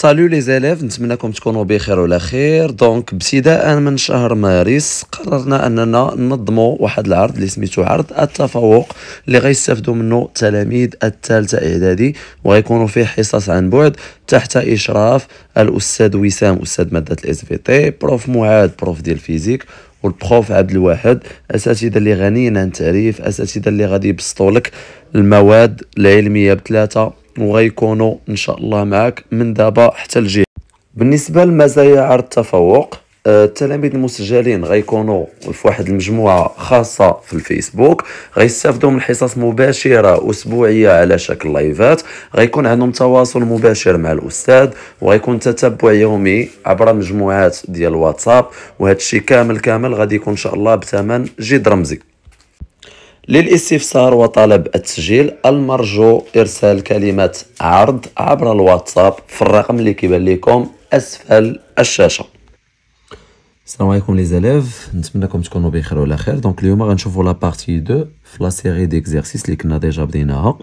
سالو لي زيليف نتمنىكم تكونوا بخير وعلى خير دونك ابتداء من شهر مارس قررنا اننا ننظموا واحد العرض اللي سميتو عرض التفوق اللي غيستافدوا منه التلاميذ الثالثه اعدادي وغيكونوا فيه حصص عن بعد تحت اشراف الاستاذ وسام استاذ ماده الاس في تي بروف معاذ بروف ديال الفيزيك والبروف عبد الواحد اساتذه اللي غنيين عن التعريف اساتذه اللي غادي يبسطوا لك المواد العلميه بثلاثه وغيكونوا ان شاء الله معك من دابا حتى الجهه بالنسبه لمزايا عرض التفوق آه، التلاميذ المسجلين غيكونوا في واحد المجموعه خاصه في الفيسبوك غيستافدوا من حصص مباشره اسبوعيه على شكل لايفات غيكون عندهم تواصل مباشر مع الاستاذ وغيكون تتبع يومي عبر مجموعات ديال الواتساب وهذا الشيء كامل كامل غادي يكون ان شاء الله بثمن جد رمزي للاستفسار وطلب التسجيل المرجو إرسال كلمة عرض عبر الواتساب في الرقم اللي كيبان لكم أسفل الشاشة السلام عليكم لي زاليف نتمنىكم تكونوا بخير وعلى خير دونك اليوم غنشوفوا لا بارتي 2 في لا سيري ديكزيرسيس اللي كنا ديجا بديناها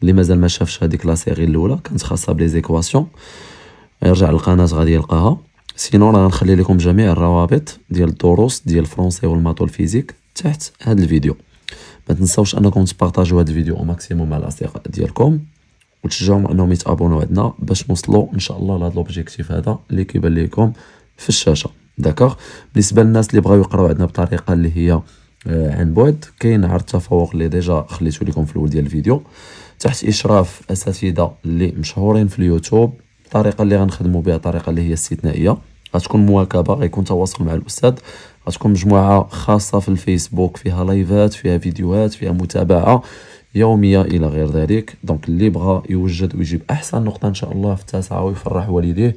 اللي مازال ما شافش هذيك لا سيري الاولى كانت خاصه بلي زيكواسيون يرجع للقناه غادي يلقاها سينو راه غنخلي لكم جميع الروابط ديال الدروس ديال الفرونسي والماط الفيزيك تحت هذا الفيديو تنساوش انكم تبارطاجيو هاد الفيديو او ماكسيموم مع الاصدقاء ديالكم وتشجعهم انهم يتابونوا عندنا باش نوصلوا ان شاء الله لهاد لوبجيكتيف هذا اللي كيبان لكم في الشاشه داكوغ بالنسبه للناس اللي بغاو يقراو عندنا بطريقه اللي هي آه، عن بعد كاين عرض التفوق اللي ديجا خليته لكم في الاول ديال الفيديو تحت اشراف اساتذه اللي مشهورين في اليوتيوب الطريقه اللي غنخدموا بها الطريقه اللي هي استثنائيه غتكون مواكبه غيكون تواصل مع الاستاذ غتكون مجموعه خاصه في الفيسبوك فيها لايفات فيها فيديوهات فيها متابعه يوميه الى غير ذلك دونك اللي بغى يوجد ويجيب احسن نقطه ان شاء الله في التاسعه ويفرح والديه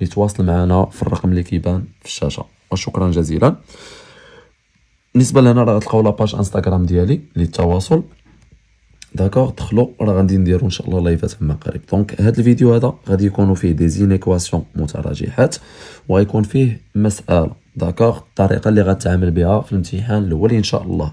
يتواصل معنا في الرقم اللي كيبان في الشاشه وشكرا جزيلا بالنسبه لنا راه غتلقاو لاباج انستغرام ديالي للتواصل داكوغ دخلوا راه غادي نديرو ان شاء الله لايفات عما قريب دونك هذا الفيديو هذا غادي يكونوا فيه دي زينيكواسيون متراجحات وغيكون فيه مساله داكوغ الطريقه اللي غتعامل بها في الامتحان الاول ان شاء الله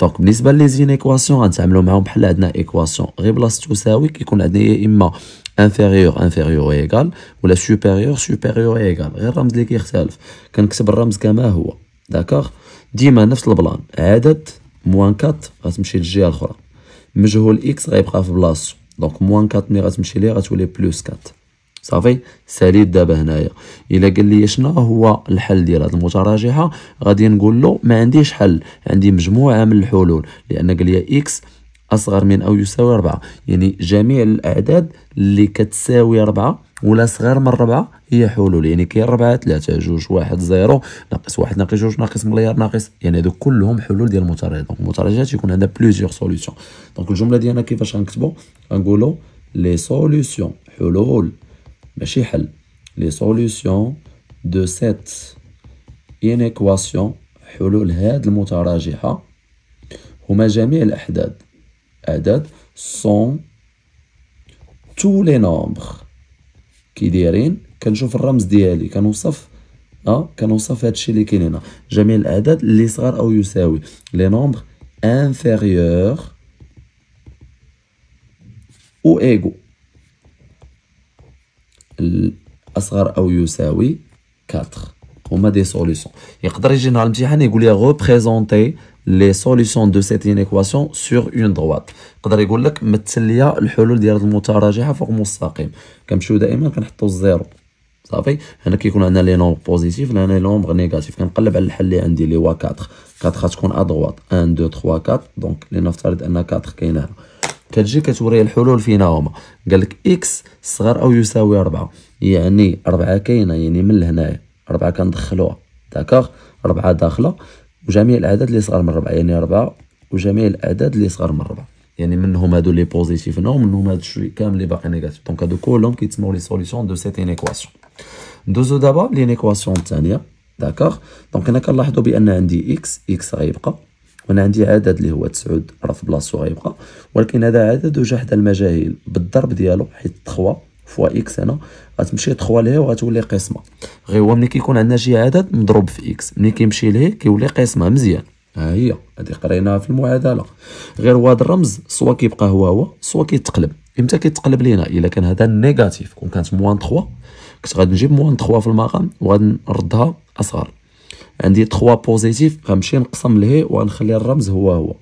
دونك بالنسبه لي زين ايكواسيون غنتعاملو معاهم بحال عندنا ايكواسيون غير بلاصه تساوي كيكون عندنا يا اما انفيريور انفيريور ايغال ولا سوبيريور سوبيريور ايغال غير الرمز اللي كيختلف كنكتب الرمز كما هو داكوغ ديما نفس البلان عدد موان 4 غتمشي للجهه الاخرى مجهول اكس غيبقى في بلاصتو دونك موان 4 ملي غتمشي ليه غتولي بلوس 4 صافي ساليت دابا هنايا الا قال لي شنو هو الحل ديال هذه المتراجعه غادي نقول له ما عنديش حل عندي مجموعه من الحلول لان قال لي اكس اصغر من او يساوي 4 يعني جميع الاعداد اللي كتساوي 4 ولا صغر من 4 هي حلول يعني كاين 4 3 2 1 0 ناقص 1 ناقص 2 ناقص مليار ناقص يعني هذوك كلهم حلول ديال المتراجعه دونك المتراجعه يكون عندها بليزيور سوليسيون دونك الجمله ديالنا كيفاش غنكتبوا غنقولوا لي سوليسيون حلول ماشي حل لي سوليوشن دو سيت انيكواسيون حلول هاد المتراجحة هما جميع الأحداد أعداد سون تو لي نومبر كي دايرين كنشوف الرمز ديالي كنوصف اه كنوصف هادشي اللي كاين هنا جميع الاعداد اللي صغار او يساوي لي نومبر انفيريور او ايغو اصغر او يساوي 4 هما دي سوليسيون يقدر يجينا نهار الامتحان يقول لي ريبريزونتي لي سوليسيون دو سيت انيكواسيون سور اون دووات يقدر يقول لك مثل لي الحلول ديال المتراجعه فوق مستقيم كنمشيو دائما كنحطو الزيرو صافي هنا كيكون عندنا لي نومبر بوزيتيف هنا لي نومبر نيجاتيف كنقلب على الحل اللي عندي اللي هو 4 4 غتكون ادغوات 1 2 3 4 دونك لنفترض ان 4 كاينه هنا كتجي كتوري الحلول فينا هما قال لك اكس صغر او يساوي 4 يعني 4 كاينه يعني من لهنايا 4 كندخلوها داكوغ 4 داخله وجميع الاعداد اللي صغر من 4 يعني 4 وجميع الاعداد اللي صغر من 4 يعني منهم هادو لي بوزيتيف هنا ومنهم هاد الشيء كامل اللي باقي نيجاتيف دونك هادو كلهم كيتسموا لي سوليسيون دو سيت انيكواسيون ندوزو دابا لينيكواسيون الثانيه داكوغ دونك هنا كنلاحظوا بان عندي اكس اكس غيبقى وانا عندي عدد اللي هو تسعود راه في بلاصتو غيبقى ولكن هذا عدد وجا حدا المجاهيل بالضرب ديالو حيت تخوا فوا اكس هنا غتمشي تخوا لهي وغتولي قسمه غير هو ملي كيكون عندنا شي عدد مضروب في اكس ملي كيمشي لهي كيولي قسمه مزيان ها هي هذه قريناها في المعادله غير هو هذا الرمز سوا كيبقى هو هو سوا كيتقلب امتى كيتقلب لينا الا كان هذا نيجاتيف كون كانت موان 3 كنت غادي نجيب موان 3 في المقام وغادي نردها اصغر عندي 3 بوزيتيف غنمشي نقسم له ونخلي الرمز هو هو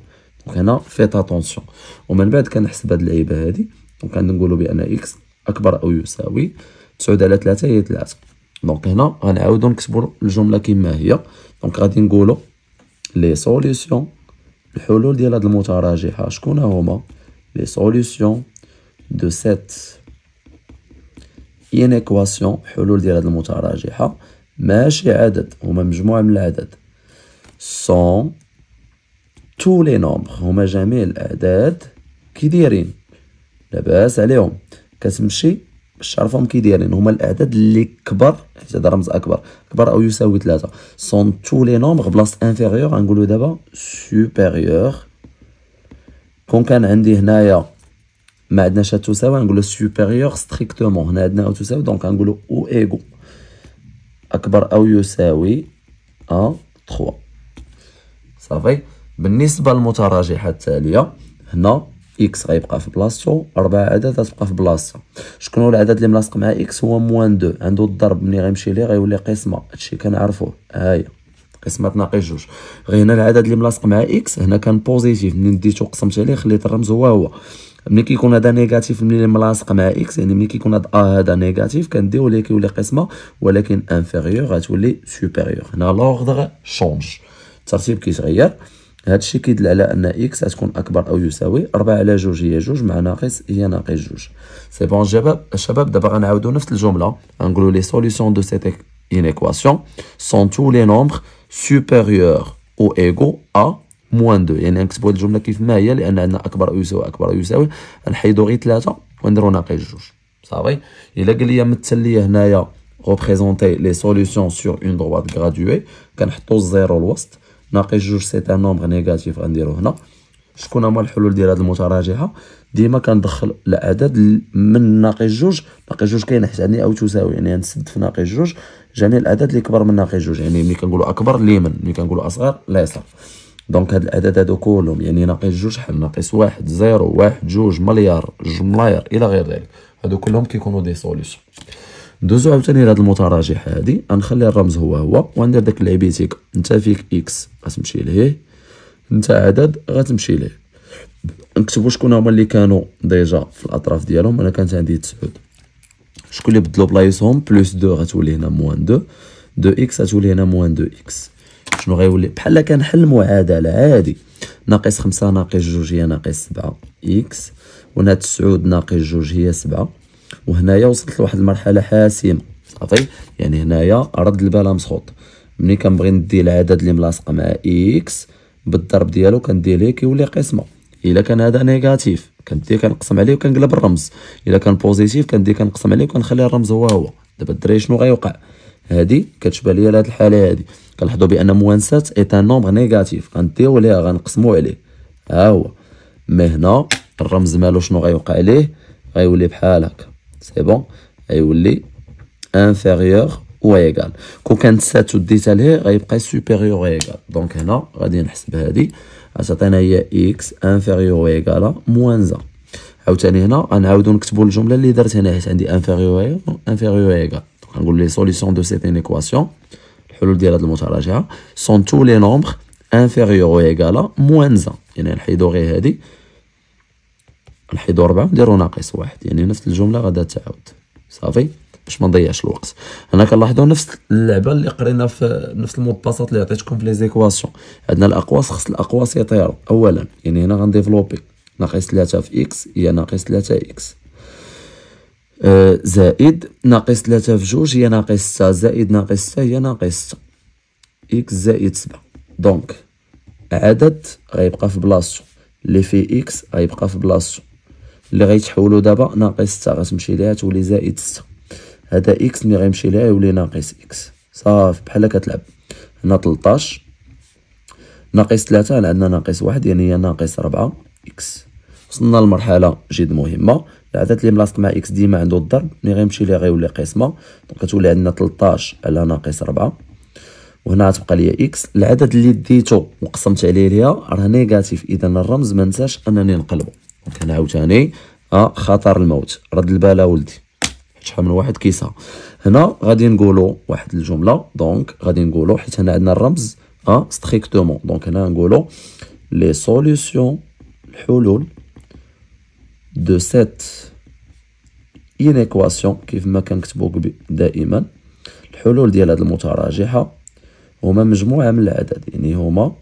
دونك هنا فيت اتونسيون ومن بعد كنحسب هاد اللعيبه هادي دونك غنقولوا بان اكس اكبر او يساوي 9 على 3 هي 3 دونك هنا غنعاودو نكتبو الجمله كما هي دونك غادي نقولوا لي سوليسيون الحلول ديال هاد المتراجحه شكون هما لي سوليسيون دو سيت ان حلول ديال هاد المتراجحه ماشي عدد هما مجموعة من العدد سون تو لي نومبر هما جميع الأعداد كي دايرين لاباس عليهم كتمشي باش تعرفهم كي دايرين هما الأعداد اللي كبر حيت هذا رمز أكبر كبر أو يساوي ثلاثة سون تو لي نومبر بلاصة انفيغيوغ غنقولو دابا سوبيغيوغ كون كان عندي هنايا ما عندناش هاد تساوي نقولو سوبيريور ستريكتومون هنا عندنا هاد تساوي دونك غنقولو أو إيغو أكبر أو يساوي أ آه، 3 صافي بالنسبة للمتراجحة التالية هنا إكس غيبقى في بلاصتو أربعة عدد غتبقى في بلاصتها شكون هو العدد اللي ملاصق مع إكس هو موان دو عندو الضرب ملي غيمشي ليه غيولي قسمة هادشي كنعرفوه هاهي قسمة ناقص جوج غير هنا العدد اللي ملاصق مع إكس هنا كان بوزيتيف منين ديتو قسمت عليه خليت الرمز هو هو ملي كيكون هذا نيجاتيف ملي ملاصق مع اكس يعني ملي كيكون هذا ا هذا نيجاتيف كنديرو ليه كيولي قسمه ولكن انفيريور غتولي سوبيريور هنا لوردر شونج الترتيب كيتغير هادشي كيدل على ان اكس غتكون اكبر او يساوي 4 على جوج هي جوج مع ناقص هي ناقص جوج سي بون شباب الشباب دابا غنعاودو نفس الجمله غنقولو لي سوليسيون دو سيت ان ايكواسيون سون تو لي نومبر سوبيريور او ايغو ا موان دو يعني نكتبوا الجمله كيف ما هي لان عندنا اكبر او يساوي اكبر او يساوي نحيدو غير ثلاثه ونديرو ناقص جوج صافي الا قال لي مثل لي هنايا ريبريزونتي لي سوليسيون سور اون دروات غراديوي كنحطو الزيرو الوسط ناقص جوج سي ان نومبر نيجاتيف غنديرو هنا شكون هما الحلول ديال هاد المتراجعه ديما كندخل العدد من ناقص جوج ناقص جوج كاين يعني او تساوي يعني نسد في ناقص جوج جاني الاعداد اللي كبر من ناقص جوج يعني ملي كنقولوا اكبر ليمن ملي كنقولوا اصغر ليسر دونك هاد الاعداد هادو كلهم يعني ناقص جوج شحال ناقص واحد زيرو واحد جوج مليار جوج ملاير الى غير ذلك هادو كلهم كيكونوا دي سوليسيون ندوزو عاوتاني لهاد المتراجحه هادي غنخلي الرمز هو هو وندير داك لعبيتك انت فيك اكس غتمشي ليه انت عدد غتمشي ليه نكتبو شكون هما اللي كانوا ديجا في الاطراف ديالهم انا كانت عندي تسعود شكون اللي بدلو بلايصهم بلوس دو غتولي هنا موان دو دو اكس غتولي هنا موان دو اكس شنو غيولي بحال كنحل معادله عادي ناقص خمسة ناقص جوج هي ناقص سبعة اكس وهنا تسعود ناقص جوج هي سبعة وهنايا وصلت لواحد المرحله حاسمه صافي يعني هنايا رد البال مسخوط ملي كنبغي ندي العدد اللي ملاصق مع اكس بالضرب ديالو كندير ليه كيولي قسمه الا كان هذا نيجاتيف كندي كنقسم عليه وكنقلب الرمز الا كان بوزيتيف كندي كنقسم عليه وكنخلي الرمز هو هو دابا الدراري شنو غيوقع هادي كتشبه ليا لهاد الحاله هادي كنلاحظوا بان موانسات ايت ان نومبر نيجاتيف غنديو ليها غنقسمو عليه ها هو مي هنا الرمز مالو شنو غيوقع ليه غيولي بحال هكا سي بون غيولي انفيريور و ايغال كون كانت سات وديتها ليه غيبقى سوبيريور ايغال دونك هنا غادي نحسب هادي غتعطينا هي اكس انفيريور ايغال موان زا عاوتاني هنا غنعاودو نكتبو الجمله اللي درت هنا حيت عندي انفيريور و ايغال غنقول لي سوليسيون دو سيتين ايكواسيون الحلول ديال هاد المتراجعه سون تو لي نومبر انفيريور او ايكالا موان زان يعني نحيدو غير هادي نحيدو ربعة ونديرو ناقص واحد يعني نفس الجملة غادا تعاود صافي باش ما نضيعش الوقت هنا كنلاحظوا نفس اللعبه اللي قرينا في نفس المود اللي عطيتكم في لي زيكواسيون عندنا الاقواس خص الاقواس يطيروا اولا يعني هنا غنديفلوبي ناقص 3 في اكس هي ناقص 3 اكس آه، زائد ناقص 3 في جوج هي ناقص 6 زائد ناقص 6 هي ناقص 6 اكس زائد 7 دونك عدد غيبقى في بلاصتو اللي فيه اكس غيبقى في بلاصتو اللي غيتحولو دابا ناقص 6 غتمشي ليها تولي زائد 6 هذا اكس ملي غيمشي ليها يولي ناقص اكس صافي بحال كتلعب هنا 13 ناقص 3 عندنا ناقص 1 يعني هي ناقص 4 اكس وصلنا لمرحله جد مهمه العدد اللي ملاصق مع اكس ديما عنده الضرب ملي غيمشي ليه غيولي قسمه دونك كتولي عندنا 13 على ناقص 4 وهنا غتبقى ليا اكس العدد اللي ديتو وقسمت عليه ليا راه نيجاتيف اذا الرمز ما نساش انني نقلبو دونك هنا عاوتاني آه خطر الموت رد البال ولدي شحال من واحد كيسها هنا غادي نقولو واحد الجمله دونك غادي نقولو حيت هنا عندنا الرمز اه ستريكتومون دونك هنا نقولو لي سوليوشن الحلول دو سات إينيكواسيون كيف ما كنكتبو دائما الحلول ديال هاد المتراجحة هما مجموعة من العدد يعني هما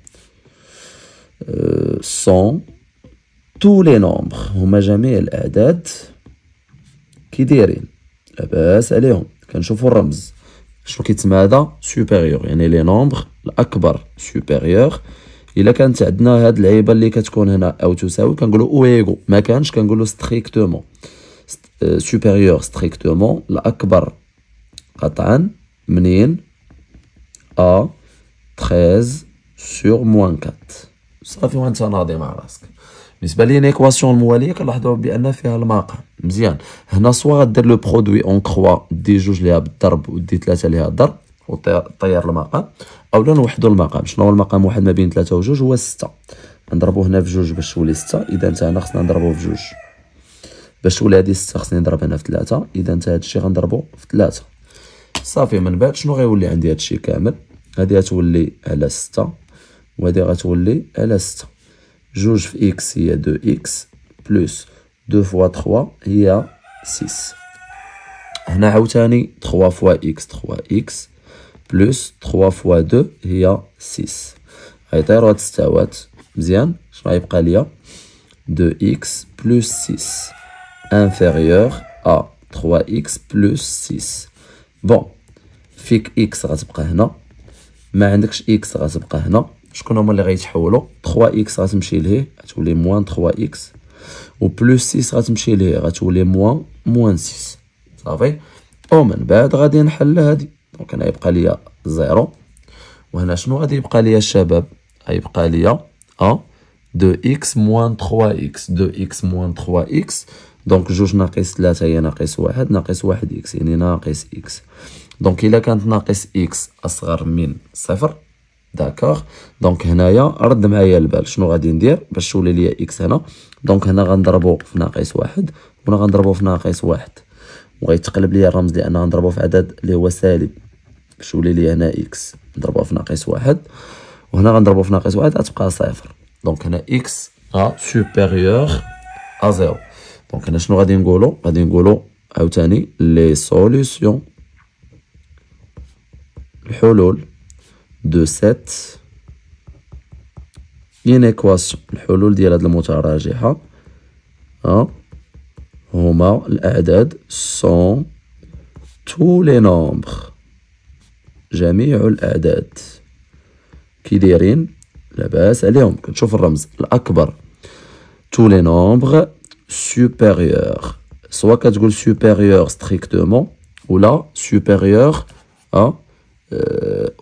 سون تو لي نومبر هما جميع الأعداد كي دايرين لاباس عليهم كنشوفو الرمز شنو كيتسمى هذا سوبيريور يعني لي نومبر الأكبر سوبيريور الا كانت عندنا هاد العيبه اللي كتكون هنا او تساوي كنقولوا اويغو ما كانش كنقولوا ستريكتومون سوبيريور ستريكتومون الاكبر قطعا منين ا 13 سور موان 4 صافي وانت ناضي مع راسك بالنسبه لي ليكواسيون المواليه كنلاحظوا بان فيها المقام مزيان هنا سوا غدير لو برودوي اون كخوا دي جوج ليها بالضرب ودي ثلاثه ليها الضرب وطير المقام اولا نوحدوا المقام شنو هو المقام واحد ما بين ثلاثة وجوج هو ستة نضربوه هنا في جوج باش تولي ستة اذا انت هنا خصنا نضربوه في جوج باش تولي هادي ستة خصني نضرب هنا في ثلاثة اذا انت هادشي غنضربو في ثلاثة صافي من بعد شنو غيولي عندي هادشي كامل هادي غتولي على ستة وهادي غتولي على ستة جوج في اكس هي دو اكس بلوس دو فوا تخوا هي سيس هنا عاوتاني تخوا فوا اكس تخوا اكس بلس 3 فوا 2 هي 6 غيطير وغتستوات مزيان شنو غيبقى ليا 2 اكس بلس 6 انفيريور ا 3 اكس بلس 6 بون فيك اكس غتبقى هنا ما عندكش اكس غتبقى هنا شكون هما اللي غيتحولوا 3 اكس غتمشي لهيه غتولي موان 3 اكس و بلس 6 غتمشي لهيه غتولي موان موان 6 صافي ومن بعد غادي نحل هادي دونك هنا يبقى ليا زيرو وهنا شنو غادي يبقى ليا الشباب غيبقى ليا ا دو اكس موان 3 اكس دو اكس موان 3 اكس دونك جوج ناقص ثلاثة هي ناقص واحد ناقص واحد اكس يعني ناقص اكس دونك الا كانت ناقص اكس اصغر من صفر داكوغ دونك هنايا رد معايا البال شنو غادي ندير باش تولي ليا اكس هنا دونك هنا غنضربو في ناقص واحد وهنا غنضربو في ناقص واحد وغيتقلب ليا الرمز لان غنضربو في عدد اللي هو سالب كتولي لي هنا اكس نضربها في ناقص واحد وهنا غنضربها في ناقص واحد غتبقى صفر دونك هنا اكس ا سوبيريور ا زيرو دونك هنا شنو غادي نقولو غادي نقولو عاوتاني لي سوليسيون الحلول دو سيت اينيكواسيون الحلول ديال هاد المتراجحة ها هما الأعداد سون تو لي نومبر جميع الأعداد كي دايرين لاباس عليهم كنشوف الرمز الأكبر تو لي نومبغ سوبيريور سوا كتقول سوبيريور ستريكتومون ولا سوبيريور ا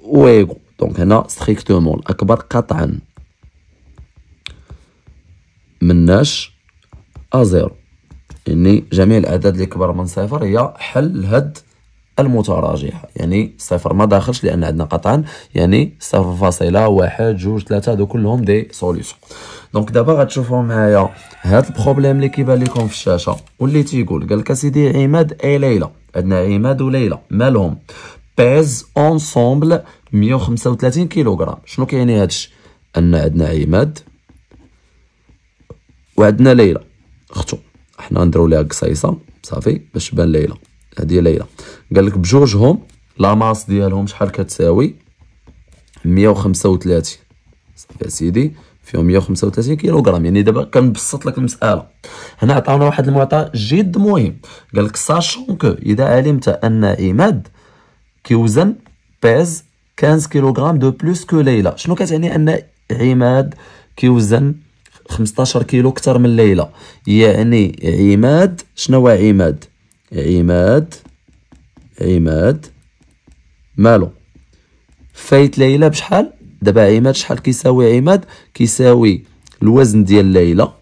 اويغو دونك هنا ستريكتومون الأكبر قطعا مناش ا زيرو يعني جميع الأعداد اللي كبر من صفر هي حل هاد المتراجعة يعني صفر ما داخلش لأن عندنا قطعا يعني صفر فاصلة واحد جوج ثلاثة هادو كلهم دي سوليسيون دونك دابا غتشوفوا معايا هاد البروبليم اللي كيبان لكم في الشاشة واللي تيقول قال لك أسيدي عماد أي ليلى عندنا عماد وليلى مالهم بيز اونسومبل 135 كيلوغرام شنو كيعني هادشي أن عندنا عماد وعندنا ليلى اختو حنا نديرو ليها قصيصة صافي باش تبان ليلى هذه ليلى قال لك بجوجهم لا ماس ديالهم شحال كتساوي 135 صافي سيدي فيهم 135 كيلوغرام يعني دابا كنبسط لك المساله هنا عطاونا واحد المعطى جد مهم قال لك ساشون كو اذا علمت ان عماد كيوزن بيز 15 كيلوغرام دو بلوس كو ليلى شنو كتعني ان عماد كيوزن 15 كيلو اكثر من ليلى يعني عماد شنو هو عماد عماد عماد مالو فايت ليلى بشحال دابا عماد شحال كيساوي عماد كيساوي الوزن ديال ليلى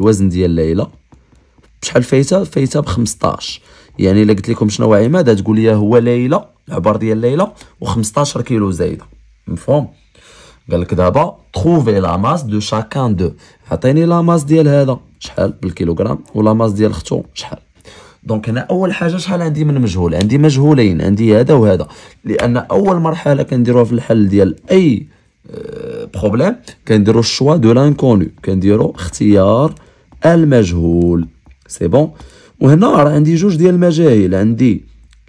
الوزن ديال ليلى بشحال فايته فايته ب 15 يعني الا قلت لكم شنو هو عماد تقول لي هو ليلى العبر ديال ليلى و15 كيلو زايده مفهوم قال لك دابا تروفي لا ماس دو شاكان دو عطيني لا ماس ديال هذا شحال بالكيلوغرام ولا ماس ديال اختو شحال دونك هنا اول حاجه شحال عندي من مجهول عندي مجهولين عندي هذا وهذا لان اول مرحله كنديروها في الحل ديال اي بروبليم آه، كنديرو الشوا دو لانكونو كنديرو اختيار المجهول سي بون وهنا راه عندي جوج ديال المجاهيل عندي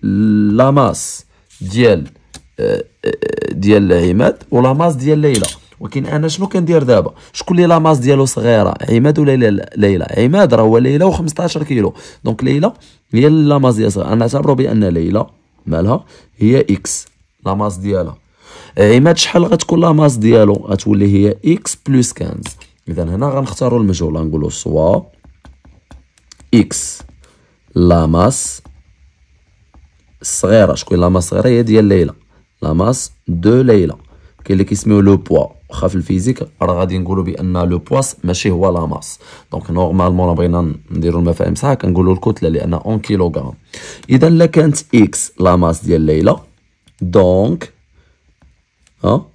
لاماس ديال آه، آه، ديال العماد ولاماس ديال ليلى ولكن انا شنو كندير دابا شكون اللي لاماس ديالو صغيره عماد ولا ليلى عماد راه هو ليلى و15 كيلو دونك ليلى هي لاماس ديالها صغيره نعتبروا بان ليلى مالها هي اكس لاماس ديالها عماد شحال غتكون لاماس ديالو غتولي هي اكس بلس 15 اذا هنا غنختاروا المجهول غنقولوا سوا اكس لاماس صغيره شكون لاماس صغيره هي ديال ليلى لاماس دو ليلى كاين اللي كيسميو لو بوا واخا في الفيزيك راه غادي نقولوا بان لو بواس ماشي هو لا ماس دونك نورمالمون بغينا نديروا المفاهيم صح كنقولوا الكتله لان اون كيلوغرام اذا لا كانت اكس لا ماس ديال ليلى دونك ها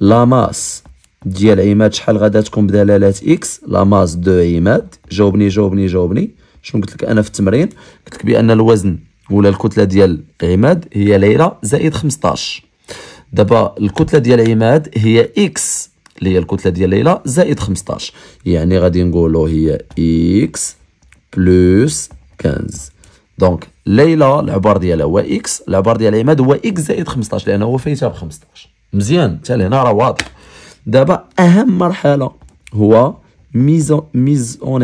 لا ماس ديال عماد شحال غادا تكون بدلاله اكس لا ماس دو عماد جاوبني جاوبني جاوبني شنو قلت لك انا في التمرين قلت لك بان الوزن ولا الكتله ديال عماد هي ليلى زائد 15 دابا الكتله ديال عماد هي اكس اللي هي الكتله ديال ليلى زائد 15 يعني غادي نقولوا هي اكس بلوس 15 دونك ليلى العبار ديالها هو اكس العبار ديال عماد هو اكس زائد 15 لانه هو فايتها ب 15 مزيان حتى لهنا راه واضح دابا اهم مرحله هو ميزون ميزون اون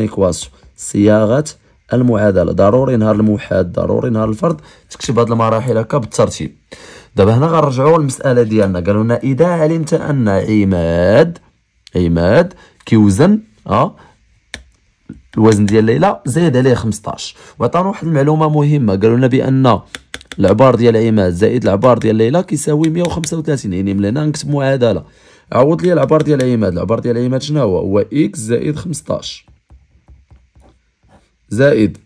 ايكواسيون صياغه المعادله ضروري نهار الموحد ضروري نهار الفرد تكتب هاد المراحل هكا بالترتيب دابا هنا غنرجعوا للمساله ديالنا قالوا لنا اذا علمت ان عماد عماد كيوزن اه الوزن ديال ليلى زايد عليه 15 وعطانا واحد المعلومه مهمه قالوا لنا بان العبار ديال عماد زائد العبار ديال ليلى كيساوي 135 يعني ملينا نكتب معادله عوض لي العبار ديال عماد العبار ديال عماد شنو هو هو اكس زائد 15 زائد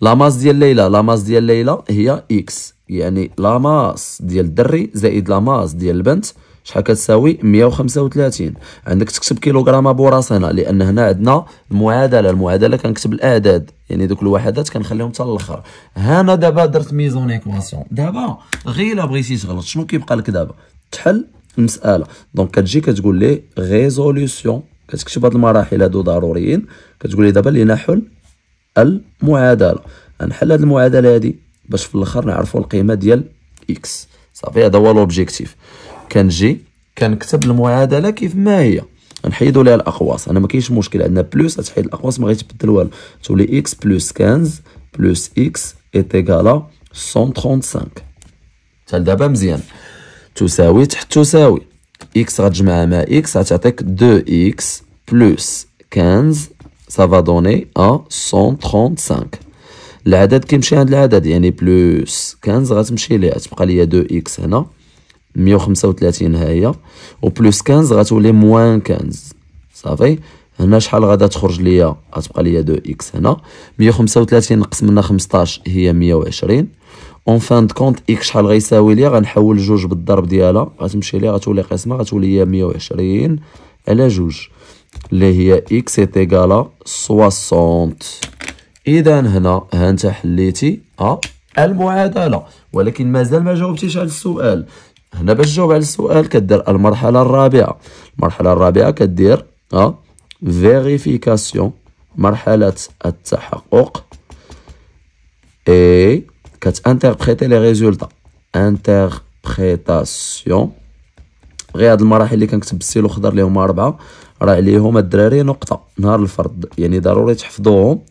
لاماس ديال ليلى لاماس ديال ليلى هي اكس يعني لا ماس ديال الدري زائد لا ماس ديال البنت شحال كتساوي 135 عندك تكتب كيلوغرام بوراس هنا لان هنا عندنا المعادله المعادله كنكتب الاعداد يعني دوك الوحدات كنخليهم حتى الاخر هنا دابا درت ميزون ايكواسيون دابا غير الا بغيتي تغلط شنو كيبقى لك دابا تحل المساله دونك كتجي كتقول لي ريزوليوسيون كتكتب هاد المراحل هادو ضروريين كتقول لي دابا لنحل المعادله غنحل هاد المعادله هادي باش في الاخر نعرفوا القيمه ديال اكس صافي هذا هو لوبجيكتيف كنجي كنكتب المعادله كيف ما هي نحيدوا ليها الاقواس انا ما كاينش مشكل عندنا بلس تحيد الاقواس ما غيتبدل والو تولي اكس بلس 15 بلس اكس ايتيغالا 135 حتى دابا مزيان تساوي تحت تساوي اكس غتجمعها مع اكس غتعطيك 2 اكس بلس 15 سافا دوني 135 العدد كيمشي عند العدد يعني بلوس 15 غتمشي ليه غتبقى ليا 2 اكس هنا 135 ها هي وبلوس 15 غتولي موان 15 صافي هنا شحال غادا تخرج ليا غتبقى ليا 2 اكس هنا 135 نقص منها 15 هي 120 اون فان د كونت اكس شحال غيساوي ليا غنحول جوج بالضرب ديالها غتمشي ليه غتولي قسمه غتولي و 120 على جوج اللي هي اكس ايتيكالا 60 اذا هنا ها انت حليتي ا آه، المعادله ولكن مازال ما جاوبتيش على السؤال هنا باش تجاوب على السؤال كدير المرحله الرابعه المرحله الرابعه كدير ها آه، فيريفيكاسيون مرحله التحقق اي كتانتربريتي لي ريزولطا انتربريتاسيون غير هاد المراحل اللي كنكتب بالسيل خضر ليهم اربعه راه عليهم الدراري نقطه نهار الفرد يعني ضروري تحفظوهم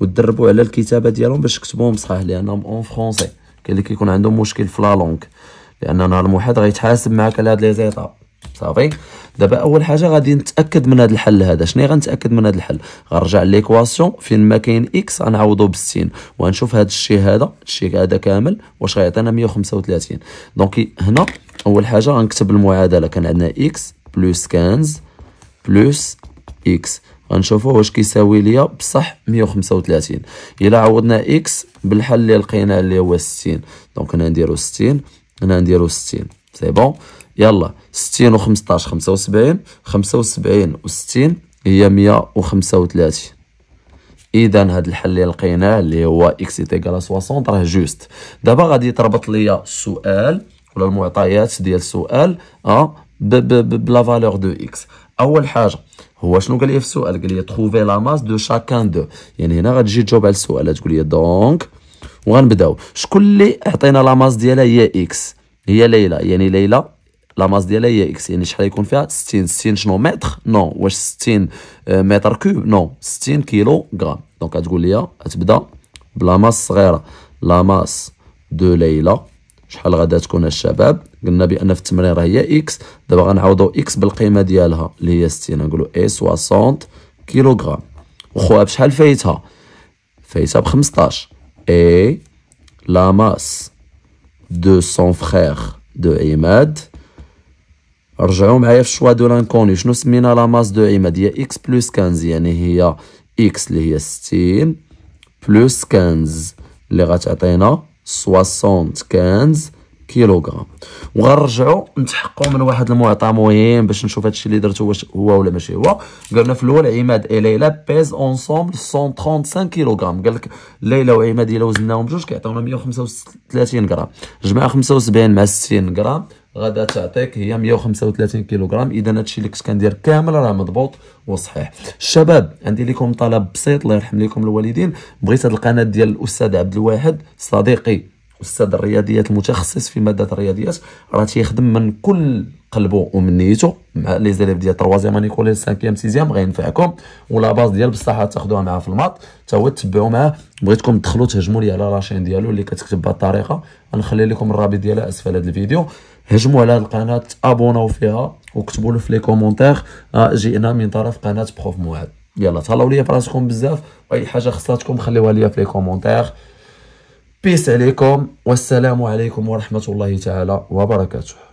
وتدربوا على الكتابه ديالهم باش تكتبوهم صحيح لانهم اون فرونسي كاين اللي كيكون عندهم مشكل في لا لونغ لان نهار الموحد غيتحاسب معاك على هاد لي زيطا صافي دابا اول حاجه غادي نتاكد من هاد الحل هذا شنو غنتاكد من هاد الحل غنرجع ليكواسيون فين ما كاين اكس غنعوضو ب 60 وغنشوف هاد الشيء هذا الشيء هذا كامل واش غيعطينا 135 دونك هنا اول حاجه غنكتب المعادله كان عندنا اكس بلس 15 بلس اكس غنشوفوا واش كيساوي ليا بصح 135 الا عوضنا اكس بالحل اللي لقيناه اللي هو 60 دونك هنا نديرو 60 هنا نديرو 60 سي بون يلا 60 و15 75 75 و60 هي 135 اذا هذا الحل اللي لقيناه اللي هو اكس ايتيكال 60 راه جوست دابا غادي تربط ليا السؤال ولا المعطيات ديال السؤال اه بلا فالور دو اكس اول حاجه هو شنو قال لي في السؤال قال لي تروفي لا ماس دو شاكان دو يعني هنا غتجي تجاوب على السؤال تقول لي دونك وغنبداو شكون اللي عطينا لا ماس ديالها هي اكس هي ليلى يعني ليلى لا ماس ديالها هي اكس يعني شحال يكون فيها 60 60 شنو متر نو واش 60 آه، متر كوب نو 60 كيلو غرام دونك غتقول لي تبدا بلا ماس صغيره لا ماس دو ليلى شحال غادا تكون الشباب قلنا بان في التمرين راه هي اكس دابا غنعوضو اكس بالقيمه ديالها اللي هي 60 نقولوا اي 60 كيلوغرام وخوها بشحال فايتها فايتها ب 15 اي لا ماس دو سون فخير دو عماد رجعوا معايا في الشوا دو لانكوني شنو سمينا لا ماس دو عماد هي اكس بلس 15 يعني هي اكس اللي هي 60 بلس 15 اللي غتعطينا 75 كيلوغرام وغنرجعوا نتحققوا من واحد المعطى مهم باش نشوف هادشي اللي درتو واش هو ولا ماشي هو قالنا في الاول عماد اي ليلى بيز اونسومبل 135 كيلوغرام قال لك ليلى وعماد الا وزناهم بجوج كيعطيونا 135 غرام جمع 75 مع 60 غرام غدا تعطيك هي 135 كيلوغرام اذا هادشي اللي كنت كندير كامل راه مضبوط وصحيح الشباب عندي لكم طلب بسيط الله يرحم لكم الوالدين بغيت هاد القناه ديال الاستاذ عبد الواحد صديقي استاذ الرياضيات المتخصص في ماده الرياضيات راه تيخدم من كل قلبه ومنيته مع لي زاليف ديال 3 اني كوليج 5 6 غينفعكم ولا باز ديال بصح تاخذوها معاه في الماط حتى هو تبعوا معاه بغيتكم تدخلوا تهجموا لي على لاشين ديالو اللي كتكتب بهذه الطريقه غنخلي لكم الرابط ديالها اسفل هذا الفيديو هجموا على هذه القناه ابوناو فيها وكتبوا له في لي كومونتير آه، جئنا من طرف قناه بروف موعد يلا تهلاو ليا براسكم بزاف واي حاجه خصاتكم خليوها ليا في لي كومونتير بيس عليكم والسلام عليكم ورحمه الله تعالى وبركاته